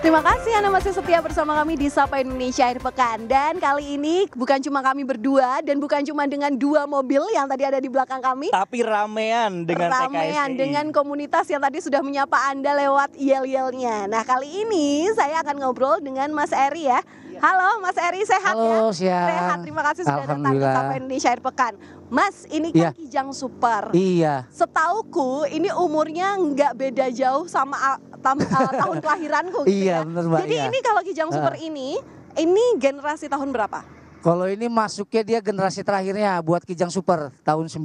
Terima kasih Anda masih setia bersama kami di Sapa Indonesia Air Pekan. Dan kali ini bukan cuma kami berdua dan bukan cuma dengan dua mobil yang tadi ada di belakang kami. Tapi ramean dengan Ramean dengan komunitas yang tadi sudah menyapa Anda lewat yel-yelnya. Nah kali ini saya akan ngobrol dengan Mas Eri ya. Iya. Halo Mas Eri sehat ya? Halo, ya? Siang. Sehat, terima kasih sudah datang di Sapa Indonesia Air Pekan. Mas, ini kan yeah. Kijang Super. Iya. Yeah. Setauku ini umurnya nggak beda jauh sama ah, tam, uh, tahun kelahiranku gitu Iya, ya. benar Jadi yeah. ini kalau Kijang Super uh. Ah. ini, ini generasi tahun berapa? Kalau ini masuknya dia generasi terakhirnya buat Kijang Super tahun 96.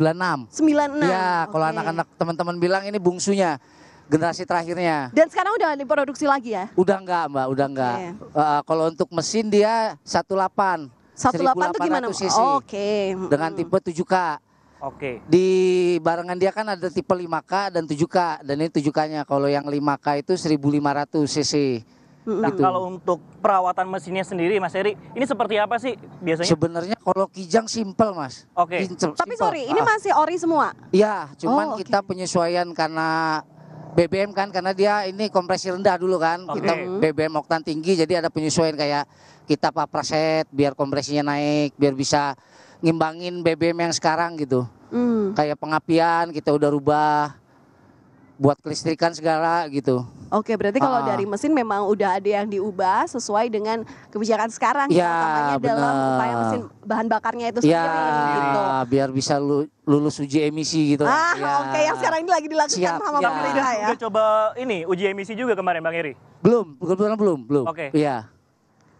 96. Iya. kalau okay. anak-anak teman-teman bilang ini bungsunya generasi terakhirnya. Dan sekarang udah diproduksi lagi ya? Udah enggak mbak, udah enggak. Yeah. Eh, uh, eh, kalau untuk mesin dia 18. 1800 gimana? Oke. Okay. Dengan tipe 7K. Oke. Okay. Di barengan dia kan ada tipe 5K dan 7K dan ini 7K-nya. Kalau yang 5K itu 1500 cc. Nah, gitu. kalau untuk perawatan mesinnya sendiri Mas Eri, ini seperti apa sih biasanya? Sebenarnya kalau Kijang simple Mas. Oke. Okay. Tapi sorry, ini ah. masih ori semua? Iya, cuman oh, okay. kita penyesuaian karena BBM kan karena dia ini kompresi rendah dulu kan. Okay. Kita BBM oktan tinggi jadi ada penyesuaian kayak kita papraset biar kompresinya naik biar bisa ngimbangin BBM yang sekarang gitu mm. kayak pengapian kita udah rubah buat kelistrikan segala gitu. Oke, berarti kalau uh, dari mesin memang udah ada yang diubah sesuai dengan kebijakan sekarang ya, utamanya ya, dalam upaya mesin bahan bakarnya itu ya, sendiri ya, gitu. biar bisa lu, lulus uji emisi gitu. Ah, ya. oke, yang sekarang ini lagi dilakukan Siap, sama ya. pemerintah ya. Udah coba ini uji emisi juga kemarin Bang Eri? Belum, kebetulan belum belum. Oke. Okay. Iya.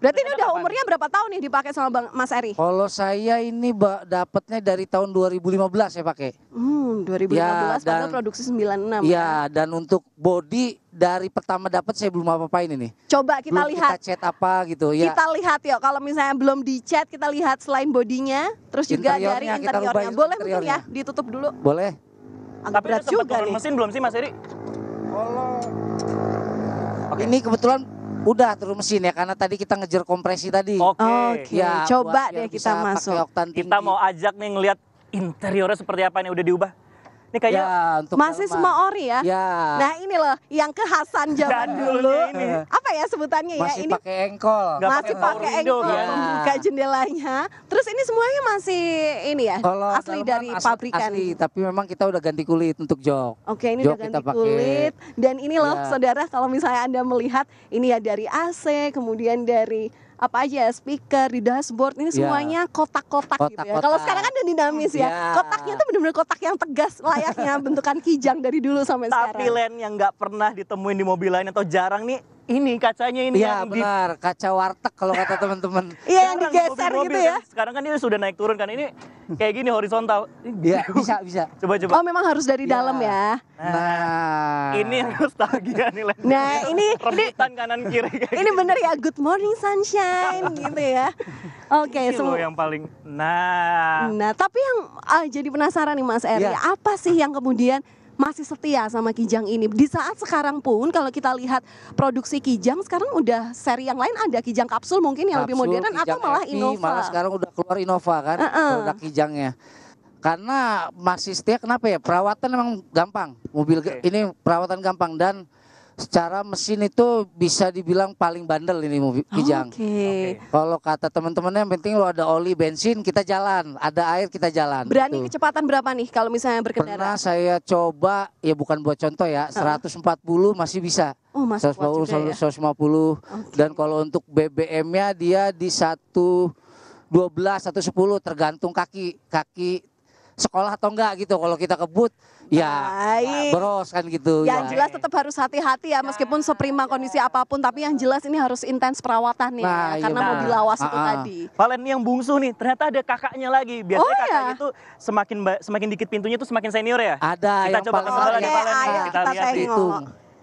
Berarti ini udah umurnya berapa tahun nih dipakai sama Bang Mas Eri? Kalau saya ini dapatnya dari tahun 2015 saya pakai. Hmm, 2015 ya, dan, produksi 96. Iya kan? dan untuk body dari pertama dapat saya belum apa-apain ini. Coba kita belum lihat. Kita chat apa gitu ya. Kita lihat yuk kalau misalnya belum di chat kita lihat selain bodinya terus juga dari interiornya. Boleh mungkin ya ditutup dulu? Boleh. Agak Tapi berat juga nih. mesin belum sih Mas Eri? Kalau Oke. Ini kebetulan Udah turun mesin ya karena tadi kita ngejar kompresi tadi. Oke. Okay. Okay. Ya, Coba deh kita masuk. Kita mau ajak nih ngeliat interiornya seperti apa nih udah diubah nih kayaknya ya, masih semua ori ya. ya. Nah ini loh yang kekhasan zaman dulu. Ini. Eh. Apa ya sebutannya ya? masih ya? Ini pakai engkol. Gak masih pakai engkol. ya. Membuka jendelanya. Terus ini semuanya masih ini ya. Kalau asli dari asli, pabrikan. Asli, tapi memang kita udah ganti kulit untuk jok. Oke ini jok udah ganti kulit. Dan ini loh ya. saudara kalau misalnya anda melihat ini ya dari AC kemudian dari apa aja ya, speaker di dashboard ini iya. semuanya kotak-kotak gitu ya. Kalau sekarang kan udah dinamis ya. Yeah. Kotaknya tuh benar-benar kotak yang tegas layaknya bentukan kijang dari dulu sampai Tapi sekarang. Tapi yang nggak pernah ditemuin di mobil lain atau jarang nih ini kacanya ini ya, yang benar di... kaca warteg kalau kata teman-teman iya yang digeser mobil -mobil gitu kan ya kan, sekarang kan dia sudah naik turun kan ini kayak gini horizontal iya bisa bisa coba coba oh memang harus dari ya. dalam ya nah, nah. ini yang nostalgia nih nah ini rebutan ini, kanan kiri kayak ini bener ya good morning sunshine gitu ya oke okay, semua yang paling nah nah tapi yang ah, jadi penasaran nih mas Eri ya. apa sih yang kemudian masih setia sama Kijang ini. Di saat sekarang pun kalau kita lihat produksi Kijang sekarang udah seri yang lain ada Kijang kapsul mungkin yang kapsul, lebih modern Kijang atau malah FD, Innova. Malah sekarang udah keluar Innova kan uh -uh. produk Kijangnya. Karena masih setia kenapa ya? Perawatan memang gampang. Mobil okay. ini perawatan gampang dan secara mesin itu bisa dibilang paling bandel ini mobil oh, Kijang. Oke. Okay. Kalau kata teman-temannya yang penting lo ada oli bensin kita jalan, ada air kita jalan. Berani gitu. kecepatan berapa nih kalau misalnya berkendara? Pernah saya coba ya bukan buat contoh ya, uh -huh. 140 masih bisa. Oh, masih 140 seratus 150 ya. okay. dan kalau untuk BBM-nya dia di satu 12 atau 10 tergantung kaki kaki sekolah atau enggak gitu. Kalau kita kebut ya Baik. bros kan gitu. Ya. Yang ya. jelas tetap harus hati-hati ya meskipun seprima kondisi apapun tapi yang jelas ini harus intens perawatan nih ya, nah, ya, karena nah. mau dilawas -uh. itu tadi. Valen yang bungsu nih ternyata ada kakaknya lagi. Biasanya oh, iya. kakaknya ya? semakin semakin dikit pintunya tuh semakin senior ya. Ada kita yang coba kesana ya, lagi Valen. Ayo, kita, kita lihat itu.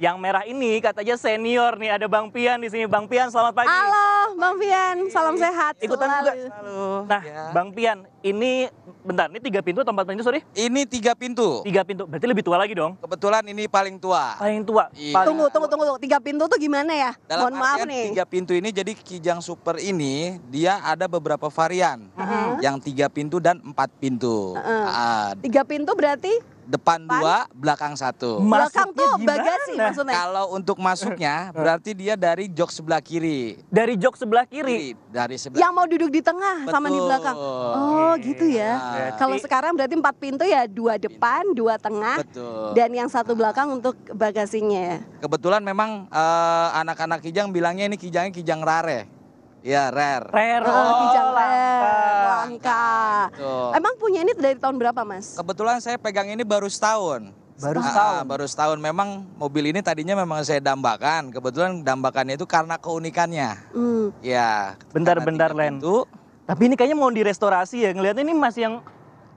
Yang merah ini katanya senior nih ada Bang Pian di sini. Bang Pian selamat pagi. Halo. Bang Pian, salam sehat. Ikutan selalu. juga. Selalu. Nah, ya. Bang Pian, ini bentar, ini tiga pintu tempat empat pintu sorry? Ini tiga pintu. Tiga pintu, berarti lebih tua lagi dong. Kebetulan ini paling tua. Paling tua. Iya. Paling... Tunggu, tunggu, tunggu, Tiga pintu tuh gimana ya? Dalam Mohon maaf nih. Tiga pintu ini jadi Kijang Super ini dia ada beberapa varian. Uh mm-hmm. -huh. Yang tiga pintu dan empat pintu. Uh -huh. Nah, tiga pintu berarti depan dua, belakang satu. Belakang tuh bagasi maksudnya. Kalau untuk masuknya berarti dia dari jok sebelah kiri. Dari jok sebelah kiri. kiri. Dari sebelah. Yang mau duduk di tengah Betul. sama di belakang. Oh, Oke. gitu ya. Nah. Kalau sekarang berarti empat pintu ya, dua depan, dua tengah, Betul. dan yang satu belakang untuk bagasinya. Ya? Kebetulan memang eh, anak-anak uh, Kijang bilangnya ini Kijangnya Kijang Rare. Ya rare. Rare. Oh, oh rare. Langka. Langka. Emang punya ini dari tahun berapa, Mas? Kebetulan saya pegang ini baru setahun. Baru ah, setahun. Ah, baru setahun. Memang mobil ini tadinya memang saya dambakan. Kebetulan dambakannya itu karena keunikannya. Hmm. Ya. Bentar-bentar, Len. Itu. Tapi ini kayaknya mau direstorasi ya. Ngelihatnya ini masih yang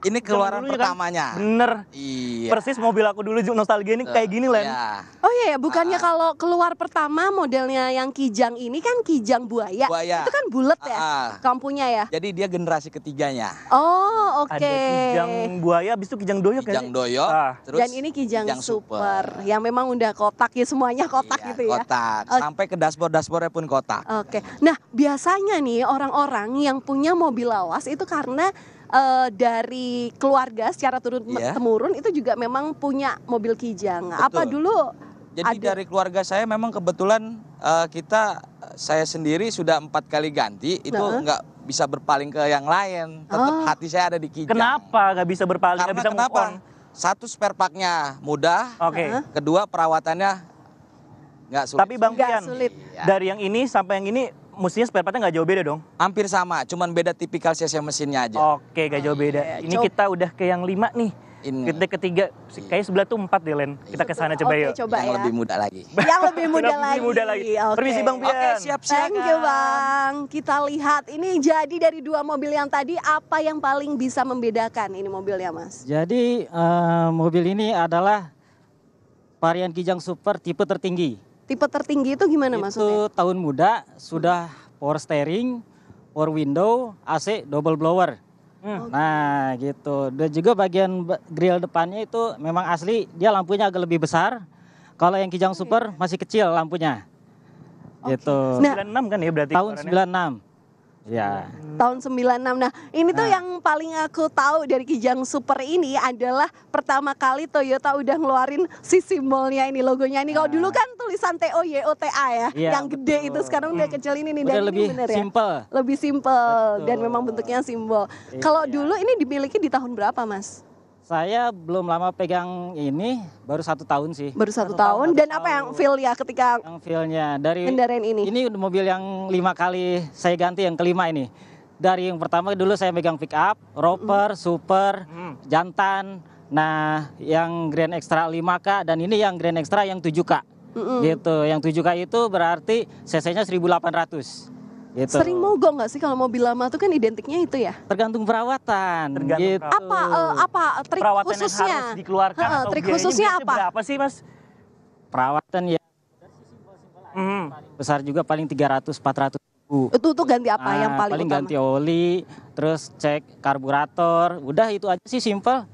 ini keluaran dulu, ya kan? pertamanya. Kan? Bener. Iya. Persis mobil aku dulu nostalgia ini kayak gini, Len. Iya. Oh iya, iya. bukannya uh, kalau keluar pertama modelnya yang Kijang ini kan Kijang buaya. buaya. Itu kan bulat ya, uh, ya kampungnya ya. Jadi dia generasi ketiganya. Oh, oke. Okay. Ada Kijang buaya, habis itu Kijang doyok ya, Kijang kan? doyok. Uh. Terus Dan ini Kijang, kijang super. super yang memang udah kotak ya semuanya kotak iya, gitu ya. Kotak. Okay. Sampai ke dashboard-dashboardnya pun kotak. Oke. Okay. Nah, biasanya nih orang-orang yang punya mobil lawas itu karena uh, dari keluarga secara turun yeah. temurun itu juga memang punya mobil kijang. Betul. Apa dulu? Jadi ada... dari keluarga saya memang kebetulan uh, kita eh, saya sendiri sudah empat kali ganti itu nggak bisa berpaling ke yang lain. Tetap oh. hati saya ada di kijang. Kenapa nggak bisa berpaling? Karena bisa kenapa? Satu spare partnya mudah. Oke. Okay. Kedua perawatannya nggak sulit. Tapi Bang Pian, sulit. dari yang ini sampai yang ini mestinya spare partnya nggak jauh beda dong? Hampir sama, cuman beda tipikal CC mesinnya aja. Oke, nggak jauh beda. Iya, ini kita udah ke yang lima nih. Ini. Kita ketiga, iya. kayak sebelah tuh empat deh Len. Kita ke sana coba yuk. Coba yang ya. lebih muda lagi. Yang lebih muda yang lagi. muda lagi. Okay. Permisi Bang Pian. Oke, okay, siap-siap. Thank you Bang. Kita lihat ini jadi dari dua mobil yang tadi apa yang paling bisa membedakan ini mobilnya Mas? Jadi uh, mobil ini adalah varian Kijang Super tipe tertinggi. Tipe tertinggi itu gimana itu maksudnya? Itu tahun muda sudah power steering, power window, AC double blower. Hmm. Nah, gitu. Dan juga bagian grill depannya itu memang asli, dia lampunya agak lebih besar. Kalau yang Kijang Super masih kecil lampunya. Okay. Gitu. Nah, 96 kan ya berarti tahun 96. Ya. Tahun 96. Nah, ini tuh nah. yang paling aku tahu dari Kijang Super ini adalah pertama kali Toyota udah ngeluarin si simbolnya ini, logonya ini. Nah. Kalau dulu kan tulisan T O Y O T A ya, ya yang gede itu sekarang udah hmm. kecil ini nih udah dan lebih ini bener ya, simple. ya. Lebih simple betul. dan memang bentuknya simbol. Kalau iya. dulu ini dimiliki di tahun berapa, Mas? Saya belum lama pegang ini, baru satu tahun sih. Baru satu, satu tahun. tahun. Dan apa yang feel ya ketika? Yang feelnya dari kendaraan ini. Ini mobil yang lima kali saya ganti yang kelima ini. Dari yang pertama dulu saya pegang pick up, roper, mm. super, mm. jantan. Nah, yang Grand Extra 5K dan ini yang Grand Extra yang 7K. Mm -hmm. Gitu. Yang 7K itu berarti CC-nya 1800. Gitu. Sering mogok nggak sih kalau mobil lama tuh kan identiknya itu ya? Tergantung perawatan. Tergantung gitu. Apa uh, apa trik perawatan khususnya? Yang harus dikeluarkan uh, atau trik khususnya apa? Apa sih mas? Perawatan ya. Mm. Besar juga paling 300 400 ribu. Itu tuh ganti apa nah, yang paling Paling utama? ganti oli, terus cek karburator. Udah itu aja sih simple.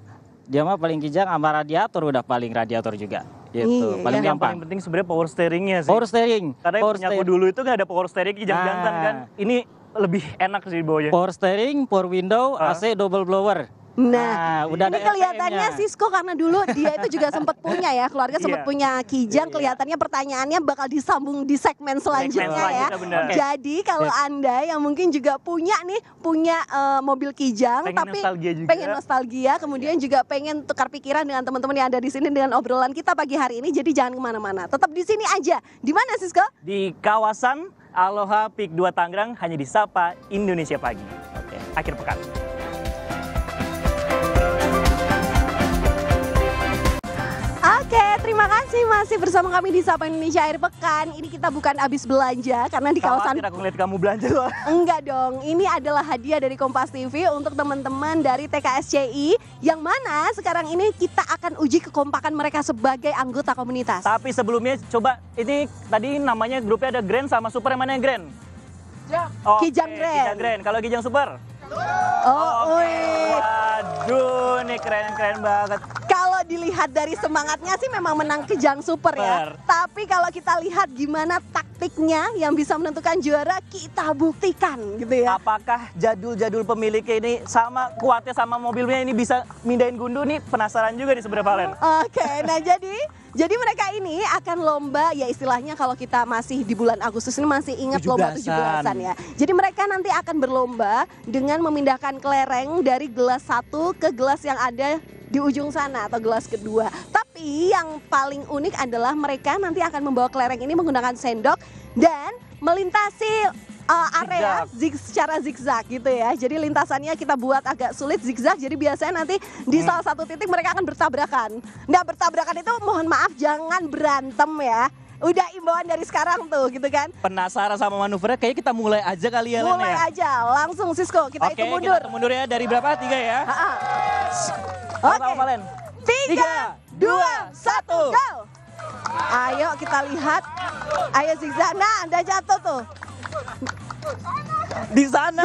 Dia mah paling kijang sama radiator udah paling radiator juga. Gitu, iya, paling gampang. Yang paling penting sebenarnya power steeringnya sih. Power steering. Karena power punya aku dulu itu gak ada power steering, jangan-jangan nah. kan. Ini lebih enak sih bawahnya. Power steering, power window, uh. Ah. AC double blower. Nah, nah udah ini kelihatannya Sisko karena dulu dia itu juga sempat punya ya, keluarga sempat iya. punya Kijang. Yeah, iya. kelihatannya pertanyaannya bakal disambung di segmen selanjutnya segmen ya. Selanjutnya Okay. Jadi kalau yeah. Anda yang mungkin juga punya nih, punya uh, mobil Kijang pengen tapi nostalgia juga. pengen nostalgia, kemudian yeah. juga pengen tukar pikiran dengan teman-teman yang ada di sini dengan obrolan kita pagi hari ini. Jadi jangan kemana-mana, tetap di sini aja. Di mana Sisko? Di kawasan Aloha Peak 2 Tangerang hanya di Sapa Indonesia Pagi. Oke, okay. akhir pekan. Oke, terima kasih masih bersama kami di Sapa Indonesia Air Pekan. Ini kita bukan habis belanja karena di kawasan Khawatir aku ngeliat kamu belanja loh. Enggak dong. Ini adalah hadiah dari Kompas TV untuk teman-teman dari TKSCI yang mana sekarang ini kita akan uji kekompakan mereka sebagai anggota komunitas. Tapi sebelumnya coba ini tadi namanya grupnya ada Grand sama Super yang mana yang Grand? Kijang. Okay, Grand. Kijang Grand. Kalau Kijang Super? Oh, oh okay. Waduh, ini keren-keren banget dilihat dari semangatnya sih memang menang Kejang Super ya. Ber. Tapi kalau kita lihat gimana taktiknya yang bisa menentukan juara kita buktikan gitu ya. Apakah jadul-jadul pemiliknya ini sama kuatnya sama mobilnya ini bisa mindahin gundu nih penasaran juga nih sebenarnya Valen. Oke, okay, nah jadi jadi mereka ini akan lomba ya istilahnya kalau kita masih di bulan Agustus ini masih ingat 17 lomba 17-an ya. Jadi mereka nanti akan berlomba dengan memindahkan kelereng dari gelas satu ke gelas yang ada di ujung sana atau gelas kedua. Tapi yang paling unik adalah mereka nanti akan membawa kelereng ini menggunakan sendok dan melintasi uh, area zig secara zigzag gitu ya. Jadi lintasannya kita buat agak sulit zigzag. Jadi biasanya nanti di hmm. salah satu titik mereka akan bertabrakan. Nah bertabrakan itu mohon maaf jangan berantem ya. Udah imbauan dari sekarang tuh gitu kan. Penasaran sama manuvernya kayaknya kita mulai aja kali ya Len Mulai ya? aja langsung Sisko kita Oke, itu mundur. Oke kita mundur ya dari berapa? Tiga ya? Oke. Okay. Tiga, Tiga, dua, satu, go! Ayo kita lihat. Ayo zigzag. Nah, anda jatuh tuh. Di sana.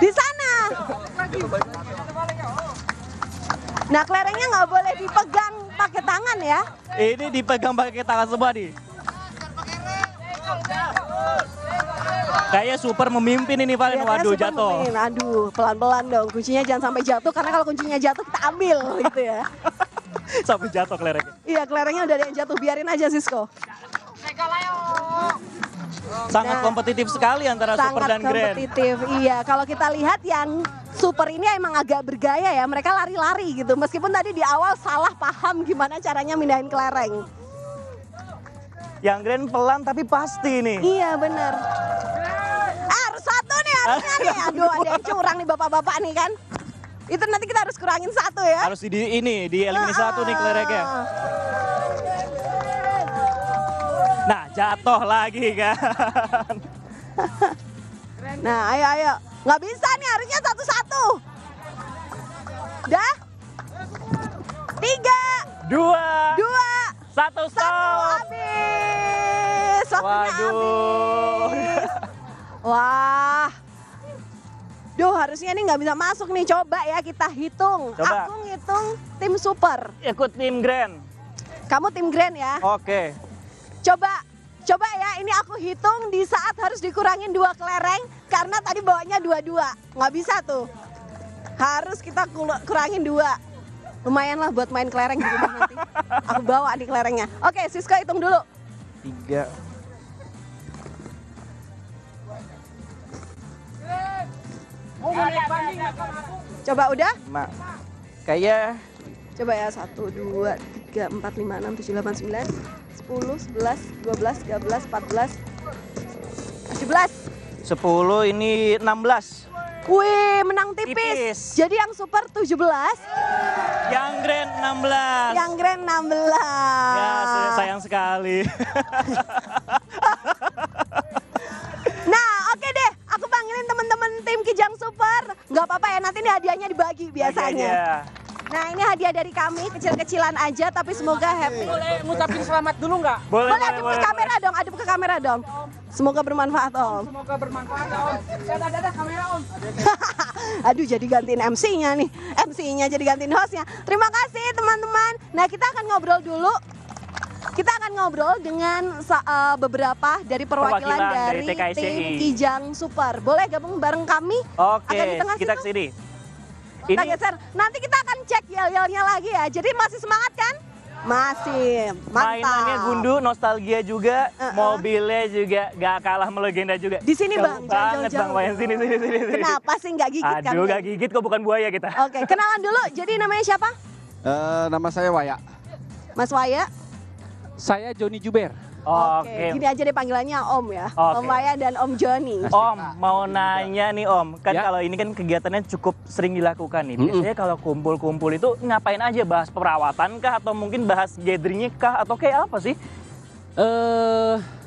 Di sana. Nah, kelerengnya nggak boleh dipegang pakai tangan ya. Ini dipegang pakai tangan semua nih. Kayaknya super memimpin ini Valen. Ya, Waduh jatuh. Memimpin. Aduh, pelan-pelan dong. Kuncinya jangan sampai jatuh karena kalau kuncinya jatuh kita ambil gitu ya. sampai jatuh kelerengnya. Iya, kelerengnya udah ada yang jatuh. Biarin aja Sisko. Sangat nah, kompetitif sekali antara sangat Super dan Grand. kompetitif, iya. Kalau kita lihat yang Super ini emang agak bergaya ya, mereka lari-lari gitu. Meskipun tadi di awal salah paham gimana caranya mindahin kelereng. Yang Grand pelan tapi pasti nih. Iya benar. Ah, harus satu nih harusnya nih. Aduh ada yang curang nih bapak-bapak nih kan. Itu nanti kita harus kurangin satu ya. Harus di ini, di eliminasi ah, satu nih kelerengnya jatuh lagi kan. nah, ayo ayo. Nggak bisa nih harusnya satu-satu. Dah. Tiga. Dua. Dua. Satu stop. Satu habis. Waktunya Waduh. Habis. Wah. Duh harusnya ini nggak bisa masuk nih. Coba ya kita hitung. Coba. Aku ngitung tim super. Ikut tim grand. Kamu tim grand ya? Oke. Coba Coba ya, ini aku hitung di saat harus dikurangin dua kelereng karena tadi bawanya dua-dua. Nggak bisa tuh. Harus kita kurangin dua. Lumayan lah buat main kelereng di nanti. Aku bawa di kelerengnya. Oke, Siska hitung dulu. Tiga. Coba udah? Mak. Kayak. Coba ya, satu, dua, tiga, empat, lima, enam, tujuh, delapan, sembilan. 10, 11, 12, 13, 14, 17. 10 ini 16. Wih, menang tipis. tipis. Jadi yang super 17. Yang grand 16. Yang grand 16. Ya, sayang sekali. nah, oke deh. Aku panggilin teman-teman tim Kijang Super. Nggak apa-apa ya, nanti ini hadiahnya dibagi biasanya. Hadiahnya. Nah ini hadiah dari kami kecil-kecilan aja tapi semoga happy. Boleh ngucapin selamat dulu nggak? Boleh. Boleh aduk boleh, ke boleh, kamera boleh. dong, aduk ke kamera dong. Semoga bermanfaat om. Semoga bermanfaat om. ada ada kamera om. Aduh jadi gantiin MC-nya nih, MC-nya jadi gantiin hostnya. Terima kasih teman-teman. Nah kita akan ngobrol dulu kita akan ngobrol dengan uh, beberapa dari perwakilan, perwakilan dari, dari tim Kijang Super. Boleh gabung bareng kami? Oke, akan di tengah kita ke sini. Ini... geser. Nanti kita akan cek yel-yelnya lagi ya. Jadi masih semangat kan? Masih, mantap. Mainannya gundu, nostalgia juga, uh -uh. mobilnya juga gak kalah melegenda juga. Di sini bang, jangan jauh-jauh. Bang, main sini, sini, sini, sini. Kenapa sih gak gigit kan? Aduh, gak gigit kok bukan buaya kita. Oke, okay. kenalan dulu. Jadi namanya siapa? Uh, nama saya Waya. Mas Waya? Saya Joni Juber. Oke. Okay. Gini aja deh panggilannya Om ya. Okay. Om Maya dan Om Joni. Om, mau nanya nih Om, kan ya? kalau ini kan kegiatannya cukup sering dilakukan nih. Biasanya mm -hmm. kalau kumpul-kumpul itu ngapain aja? Bahas perawatan kah atau mungkin bahas gatheringnya kah atau kayak apa sih? Eh uh,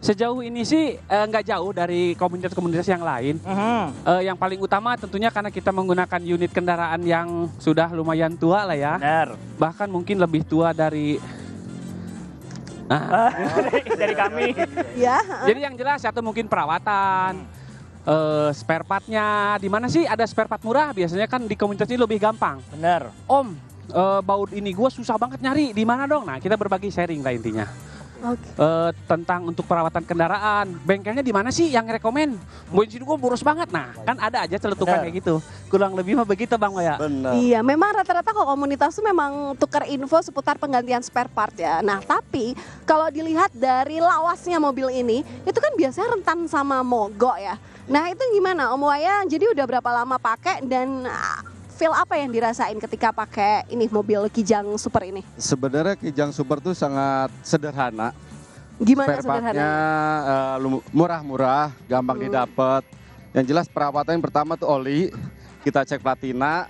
Sejauh ini sih eh, nggak eh, jauh dari komunitas-komunitas yang lain. Mm -hmm. eh, yang paling utama tentunya karena kita menggunakan unit kendaraan yang sudah lumayan tua lah ya. Benar. Bahkan mungkin lebih tua dari Ah. dari, kami. Ya. Jadi yang jelas satu mungkin perawatan, uh, spare partnya di mana sih ada spare part murah biasanya kan di komunitas ini lebih gampang bener om uh, baut ini gue susah banget nyari di mana dong nah kita berbagi sharing lah intinya okay. uh, eh, tentang untuk perawatan kendaraan. Bengkelnya di mana sih yang rekomen? Bensin gue boros banget. Nah, kan ada aja celetukan kayak gitu. Kurang lebih mah begitu Bang ya. Bener. Iya, memang rata-rata kok komunitas itu memang tukar info seputar penggantian spare part ya. Nah, tapi kalau dilihat dari lawasnya mobil ini, itu kan biasanya rentan sama mogok ya. Nah, itu gimana Om Waya? Jadi udah berapa lama pakai dan feel apa yang dirasain ketika pakai ini mobil Kijang Super ini? Sebenarnya Kijang Super tuh sangat sederhana. Gimana Spare sederhananya? Uh, murah-murah, gampang hmm. didapat. Yang jelas perawatan yang pertama tuh oli, kita cek platina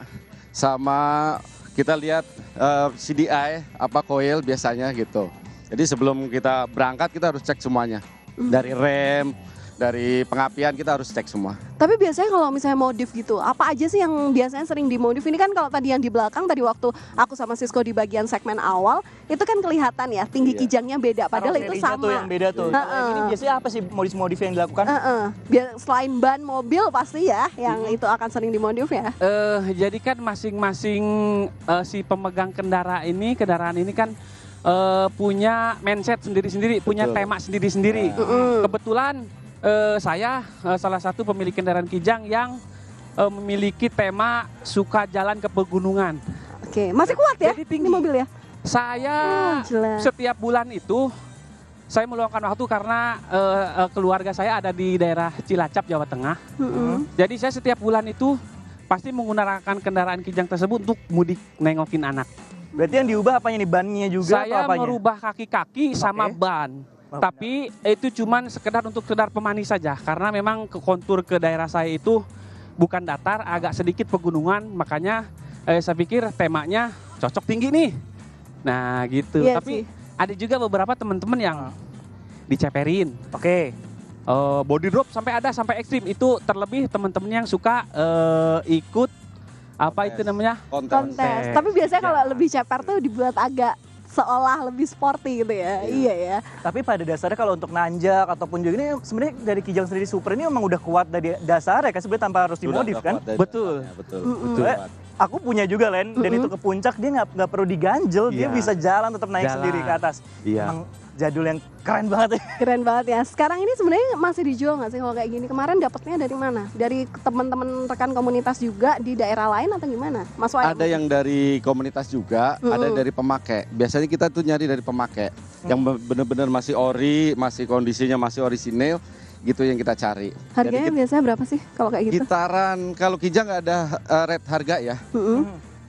sama kita lihat uh, eh, CDI apa coil biasanya gitu. Jadi sebelum kita berangkat kita harus cek semuanya. Hmm. Dari rem, dari pengapian kita harus cek semua. Tapi biasanya kalau misalnya modif gitu, apa aja sih yang biasanya sering dimodif? Ini kan kalau tadi yang di belakang tadi waktu aku sama Sisko di bagian segmen awal, itu kan kelihatan ya tinggi iya. kijangnya beda padahal itu sama. Tuh yang beda tuh. Uh -uh. Ini biasanya apa sih modif-modif yang dilakukan? Uh -uh. Biar selain ban mobil pasti ya yang hmm. itu akan sering dimodif ya. Uh, jadi kan masing-masing uh, si pemegang kendaraan ini, kendaraan ini kan uh, punya mindset sendiri-sendiri, punya tema sendiri-sendiri. Uh -uh. Kebetulan eh, saya eh, salah satu pemilik kendaraan Kijang yang eh, memiliki tema suka jalan ke pegunungan. Oke, masih kuat ya ini mobil ya? Saya oh, setiap bulan itu saya meluangkan waktu karena eh, eh, keluarga saya ada di daerah Cilacap, Jawa Tengah. Mm -hmm. Jadi saya setiap bulan itu pasti menggunakan kendaraan kijang tersebut untuk mudik nengokin anak. Berarti yang diubah apanya nih bannya juga? Saya merubah kaki-kaki sama okay. ban. Tapi itu cuma sekedar untuk sekedar pemanis saja karena memang ke kontur ke daerah saya itu bukan datar, agak sedikit pegunungan, makanya eh, saya pikir temanya cocok tinggi nih. Nah, gitu. Iya Tapi sih. ada juga beberapa teman-teman yang diceperin. Oke. Okay uh, eh, body drop sampai ada sampai ekstrim itu terlebih teman-teman yang suka uh, ikut apa kontes. itu namanya kontes. kontes. Tapi biasanya iya. kalau ya. lebih ceper tuh dibuat agak seolah lebih sporty gitu ya. Iya, iya ya. Tapi pada dasarnya kalau untuk nanjak ataupun juga ini sebenarnya dari Kijang sendiri Super ini memang udah kuat dari dasarnya kan sebenarnya tanpa harus dimodif kan? Betul. Dasarnya, betul. Betul. betul. Eh, betul aku punya juga Len dan itu ke puncak dia nggak nggak perlu diganjel yeah. dia iya. bisa jalan tetap naik jalan. sendiri ke atas yeah. emang jadul yang keren banget ya. keren banget ya sekarang ini sebenarnya masih dijual nggak sih kalau kayak gini kemarin dapetnya dari mana dari teman-teman rekan komunitas juga di daerah lain atau gimana Mas Wayan ada yang dari komunitas juga uh -uh. ada dari pemakai biasanya kita tuh nyari dari pemakai yang mm. benar-benar masih ori masih kondisinya masih orisinil gitu yang kita cari. Harganya kita, biasanya berapa sih kalau kayak gitu? Gitaran kalau Kijang nggak ada uh, eh, red harga ya. Uh -uh.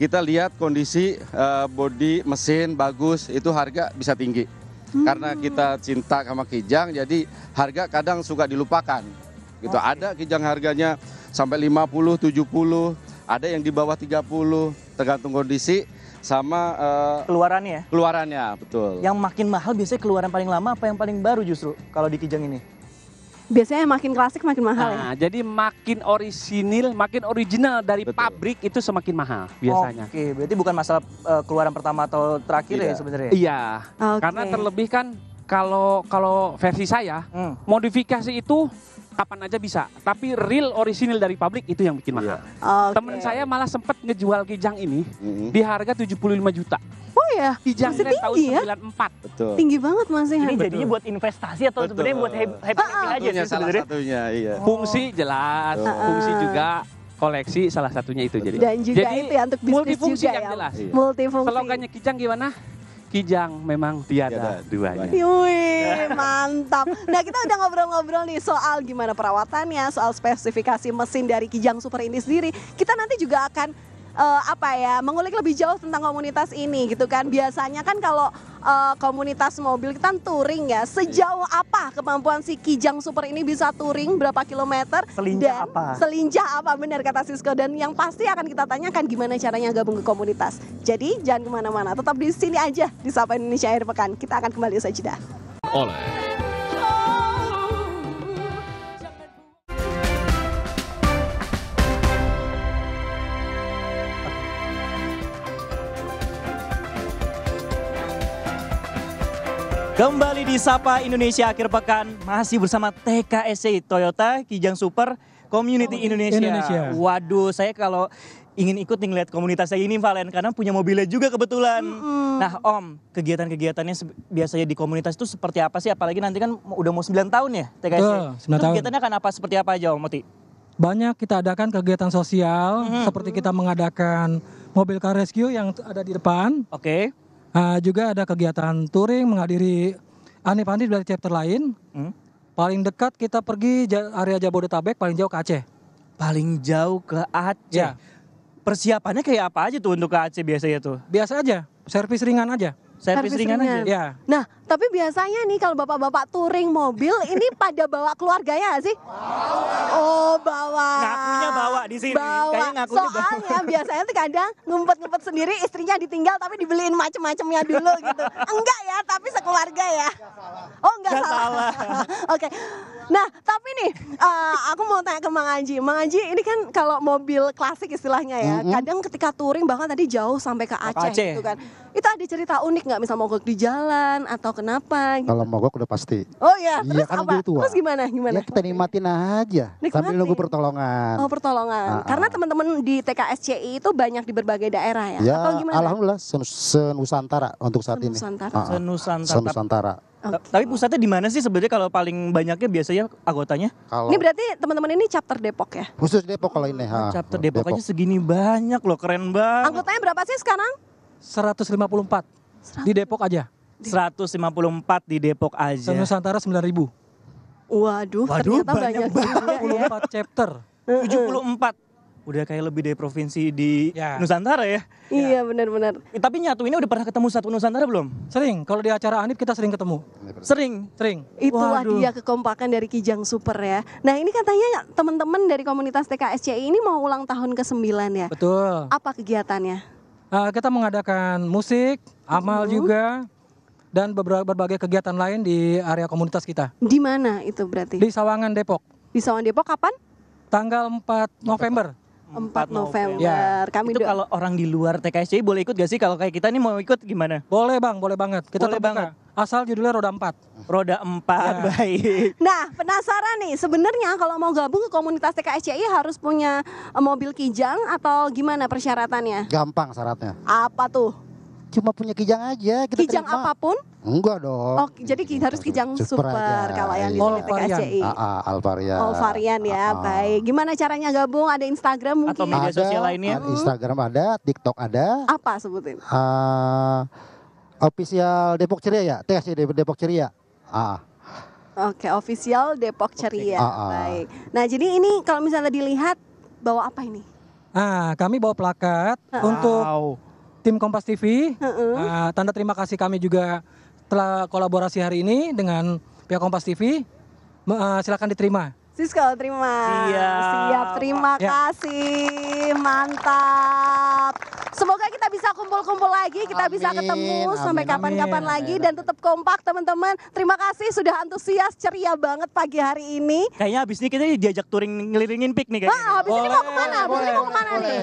Kita lihat kondisi uh, body mesin bagus itu harga bisa tinggi. Hmm. Karena kita cinta sama Kijang jadi harga kadang suka dilupakan. Gitu. Okay. Ada Kijang harganya sampai 50, 70, ada yang di bawah 30 tergantung kondisi sama uh, keluarannya. Ya? Keluarannya, betul. Yang makin mahal biasanya keluaran paling lama apa yang paling baru justru kalau di Kijang ini? biasanya makin klasik makin mahal nah, ya. Ah, jadi makin orisinil, makin original dari Betul. pabrik itu semakin mahal biasanya. Oke, okay, berarti bukan masalah uh, keluaran pertama atau terakhir Tidak. ya iya. sebenarnya. Iya. Okay. Karena terlebih kan kalau kalau versi saya hmm. modifikasi itu kapan aja bisa. Tapi real orisinil dari pabrik itu yang bikin mahal. Yeah. Okay. Temen saya malah sempat ngejual kijang ini mm-hmm. di harga 75 juta. Oh ya, kijang tahun ya? 94. Betul. Tinggi banget masih. Ya. Ini Betul. jadinya buat investasi atau sebenarnya buat happy, happy, ah, ah. aja sih sebenarnya. Satunya, iya. Oh. Fungsi jelas, oh. fungsi juga koleksi salah satunya itu jadi. Dan juga jadi, itu ya untuk bisnis multifungsi juga yang ya. jelas. Iya. Multifungsi. Kalau Kijang gimana? Kijang memang tiada, duanya. Wih, mantap. Nah kita udah ngobrol-ngobrol nih soal gimana perawatannya, soal spesifikasi mesin dari Kijang Super ini sendiri. Kita nanti juga akan uh, apa ya mengulik lebih jauh tentang komunitas ini gitu kan biasanya kan kalau uh, komunitas mobil kita touring ya sejauh apa kemampuan si Kijang Super ini bisa touring berapa kilometer selinjah dan apa selinjah apa benar kata Sisko dan yang pasti akan kita tanyakan gimana caranya gabung ke komunitas jadi jangan kemana-mana tetap di sini aja di Sapa Indonesia akhir pekan kita akan kembali usai jeda oleh Kembali di Sapa Indonesia akhir pekan masih bersama TKSC Toyota Kijang Super Community Indonesia. Indonesia. Waduh, saya kalau ingin ikut nih ngeliat komunitas saya ini Valen karena punya mobilnya juga kebetulan. Mm -hmm. Nah, Om, kegiatan-kegiatannya biasanya di komunitas itu seperti apa sih? Apalagi nanti kan udah mau 9 tahun ya TKSC. Tuh, 9 itu tahun. kegiatannya akan apa seperti apa aja Om Moti? Banyak kita adakan kegiatan sosial mm -hmm. seperti kita mengadakan mobil car rescue yang ada di depan. Oke. Okay Uh, juga ada kegiatan touring menghadiri ani anip dari chapter lain. Hmm? Paling dekat kita pergi area Jabodetabek, paling jauh ke Aceh. Paling jauh ke Aceh. Ya. Persiapannya kayak apa aja tuh untuk ke Aceh biasanya tuh? Biasa aja, servis ringan aja. Servis ringan, ringan aja. Ya. Nah, tapi biasanya nih kalau bapak-bapak touring mobil ini pada bawa keluarganya gak sih? Oh, bawa. Ngakunya bawa di sini. Bawa. Soalnya bawa. biasanya tuh kadang ngumpet-ngumpet sendiri istrinya ditinggal tapi dibeliin macem-macemnya dulu gitu. Enggak ya, tapi sekeluarga ya. Oh, enggak, salah. salah. Oke. Okay. Nah, tapi nih uh, aku mau tanya ke Mang Anji. Mang Anji ini kan kalau mobil klasik istilahnya ya, mm -hmm. kadang ketika touring bahkan tadi jauh sampai ke Aceh, Aceh. gitu kan. Itu ada cerita unik nggak misal mogok di jalan atau kenapa gitu. Kalau mogok udah pasti. Oh iya, iya terus ya, kan apa? Gitu, terus gimana? Gimana? Ya kita nikmatin aja Nikmatin. sambil nunggu pertolongan. Oh, pertolongan. Nah, Karena teman-teman di TKSCI itu banyak di berbagai daerah ya. ya Atau gimana? Alhamdulillah senusantara untuk saat senusantara. ini. Senusantara. Ah, ah. Senusantara. Okay. Tapi pusatnya di mana sih sebenarnya kalau paling banyaknya biasanya anggotanya? Kalau ini berarti teman-teman ini chapter Depok ya? Khusus Depok kalau ini. Ha. Oh, chapter Depok, Depok aja segini banyak loh, keren banget. Anggotanya berapa sih sekarang? 154. 100. Di Depok aja. 154 di Depok aja. Dan Nusantara 9000. Waduh, Waduh ternyata banyak, banyak juga ya. chapter. 74 udah kayak lebih dari provinsi di ya. Nusantara ya. Iya ya. benar-benar. Ya, tapi nyatu ini udah pernah ketemu satu Nusantara belum? Sering. Kalau di acara Anip kita sering ketemu. Sering, sering. Itulah Waduh. dia kekompakan dari Kijang Super ya. Nah ini katanya teman-teman dari komunitas TKSCI ini mau ulang tahun ke 9 ya. Betul. Apa kegiatannya? Uh, kita mengadakan musik, amal uh. juga, dan beberapa berbagai kegiatan lain di area komunitas kita. Di mana itu berarti? Di Sawangan Depok. Di Sawangan Depok kapan? Tanggal 4 November. 4 November. Ya. Kami itu kalau orang di luar TKSCI boleh ikut gak sih? Kalau kayak kita nih mau ikut gimana? Boleh Bang, boleh banget. Kita boleh banget. Asal judulnya Roda Empat. Roda Empat. ya. baik. Nah, penasaran nih, sebenarnya kalau mau gabung ke komunitas TKSCI iya harus punya eh, mobil kijang atau gimana persyaratannya? Gampang syaratnya. Apa tuh? cuma punya kijang aja. Kita kijang terima. apapun? Enggak dong. Oh, jadi kita harus kijang super, super aja. kalau yang di di iya. PKCI. Ah, ah, Alvarian. Alvarian ya, A ah, -a. baik. Gimana caranya gabung? Ada Instagram mungkin? Atau media sosial lainnya? Ada, Instagram ada, TikTok ada. Apa sebutin? Uh, official Depok Ceria ya? TSC Depok Ceria. Ah. Oke, official Depok Ceria. Okay. Baik. Nah, jadi ini kalau misalnya dilihat bawa apa ini? Ah, kami bawa plakat wow. untuk tim Kompas TV. Uh -uh. Ah, uh, tanda terima kasih kami juga telah kolaborasi hari ini dengan pihak Kompas TV. Uh, ah, silakan diterima. Siska terima. Siap. Siap, terima ya. kasih. Mantap. Semoga kita bisa kumpul-kumpul lagi, kita amin, bisa ketemu amin, sampai kapan-kapan lagi amin. dan tetap kompak teman-teman. Terima kasih sudah antusias, ceria banget pagi hari ini. Kayaknya habis ini kita diajak touring ngelilingin piknik kayaknya. Nah, habis ini mau kemana? Habis ini mau kemana nih?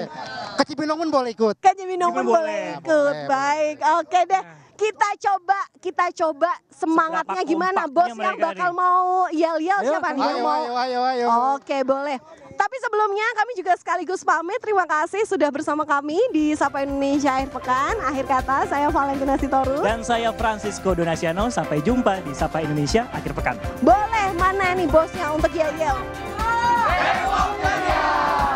Ke Cibinong pun boleh ikut. Ke Cibinong pun boleh, ikut. Boleh, Baik. Boleh. Oke deh. Kita coba, kita coba semangatnya gimana bos yang bakal mau yel-yel siapa nih yang mau? Ayo, ayo, Oke, boleh. Tapi sebelumnya kami juga sekaligus pamit. Terima kasih sudah bersama kami di Sapa Indonesia Akhir Pekan. Akhir kata saya Valentina Sitoru. Dan saya Francisco Donasiano. Sampai jumpa di Sapa Indonesia Akhir Pekan. Boleh, mana nih bosnya untuk Yel Yel? Oh.